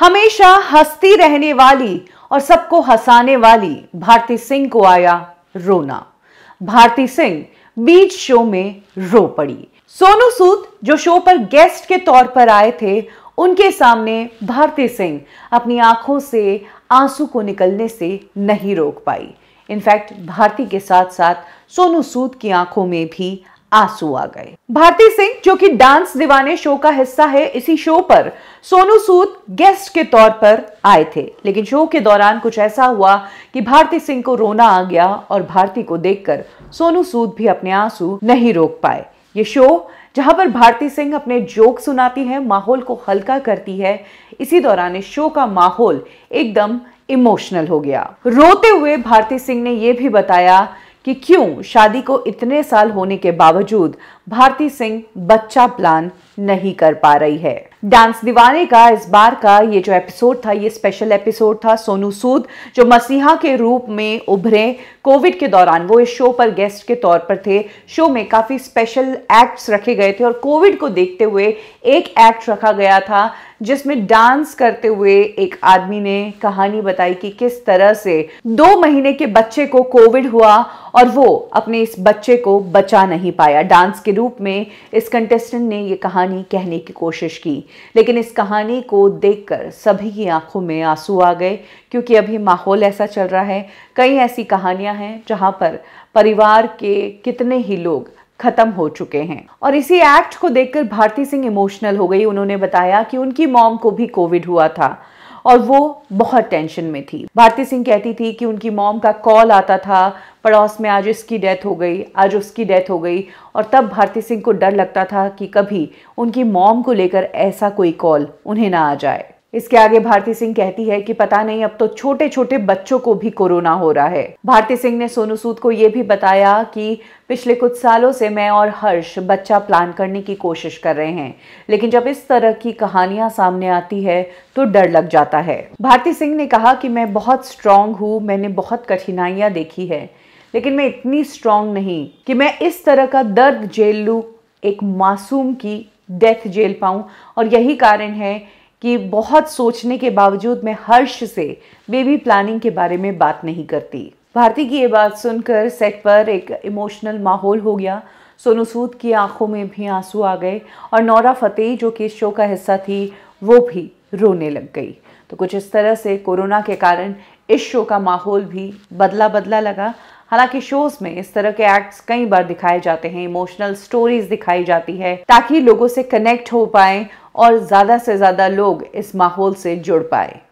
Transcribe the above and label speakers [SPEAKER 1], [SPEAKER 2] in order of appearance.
[SPEAKER 1] हमेशा हंसती रहने वाली और सबको हंसाने वाली भारती सिंह को आया रोना भारती सिंह बीच शो में रो पड़ी सोनू सूद जो शो पर गेस्ट के तौर पर आए थे उनके सामने भारती सिंह अपनी आंखों से आंसू को निकलने से नहीं रोक पाई इनफैक्ट भारती के साथ साथ सोनू सूद की आंखों में भी आंसू आ गए भारती सिंह जो कि डांस दीवाने शो का हिस्सा है इसी शो पर सोनू सूद गेस्ट के तौर पर आए थे लेकिन शो के दौरान कुछ ऐसा हुआ कि भारती सिंह को रोना आ गया और भारती को देखकर सोनू सूद भी अपने आंसू नहीं रोक पाए ये शो जहां पर भारती सिंह अपने जोक सुनाती है माहौल को हल्का करती है इसी दौरान इस शो का माहौल एकदम इमोशनल हो गया रोते हुए भारती सिंह ने यह भी बताया कि क्यों शादी को इतने साल होने के बावजूद भारती सिंह बच्चा प्लान नहीं कर पा रही है डांस दीवाने का इस बार का ये जो एपिसोड था ये स्पेशल एपिसोड था सोनू सूद जो मसीहा के रूप में उभरे कोविड के दौरान वो इस शो पर गेस्ट के तौर पर थे शो में काफ़ी स्पेशल एक्ट्स रखे गए थे और कोविड को देखते हुए एक एक्ट रखा गया था जिसमें डांस करते हुए एक आदमी ने कहानी बताई कि किस तरह से दो महीने के बच्चे को कोविड हुआ और वो अपने इस बच्चे को बचा नहीं पाया डांस के रूप में इस कंटेस्टेंट ने ये कहानी कहने की कोशिश की लेकिन इस कहानी को देखकर सभी की आंखों में आंसू आ गए क्योंकि अभी माहौल ऐसा चल रहा है कई ऐसी कहानियां हैं जहां पर परिवार के कितने ही लोग खत्म हो चुके हैं और इसी एक्ट को देखकर भारती सिंह इमोशनल हो गई उन्होंने बताया कि उनकी मॉम को भी कोविड हुआ था और वो बहुत टेंशन में थी भारती सिंह कहती थी कि उनकी मॉम का कॉल आता था पड़ोस में आज इसकी डेथ हो गई आज उसकी डेथ हो गई और तब भारती सिंह को डर लगता था कि कभी उनकी मॉम को लेकर ऐसा कोई कॉल उन्हें ना आ जाए इसके आगे भारती सिंह कहती है कि पता नहीं अब तो छोटे छोटे बच्चों को भी कोरोना हो रहा है भारती सिंह ने सोनू सूद को यह भी बताया कि पिछले कुछ सालों से मैं और हर्ष बच्चा प्लान करने की कोशिश कर रहे हैं लेकिन जब इस तरह की कहानियां सामने आती है तो डर लग जाता है भारती सिंह ने कहा कि मैं बहुत स्ट्रांग हूँ मैंने बहुत कठिनाइयाँ देखी है लेकिन मैं इतनी स्ट्रांग नहीं कि मैं इस तरह का दर्द झेल लूँ एक मासूम की डेथ जेल पाऊं और यही कारण है कि बहुत सोचने के बावजूद मैं हर्ष से बेबी प्लानिंग के बारे में बात नहीं करती भारती की ये बात सुनकर सेट पर एक इमोशनल माहौल हो गया सोनू सूद की आंखों में भी आंसू आ गए और नौरा फतेही जो कि इस शो का हिस्सा थी वो भी रोने लग गई तो कुछ इस तरह से कोरोना के कारण इस शो का माहौल भी बदला बदला लगा हालांकि शोज में इस तरह के एक्ट्स कई बार दिखाए जाते हैं इमोशनल स्टोरीज दिखाई जाती है ताकि लोगों से कनेक्ट हो पाए और ज़्यादा से ज़्यादा लोग इस माहौल से जुड़ पाए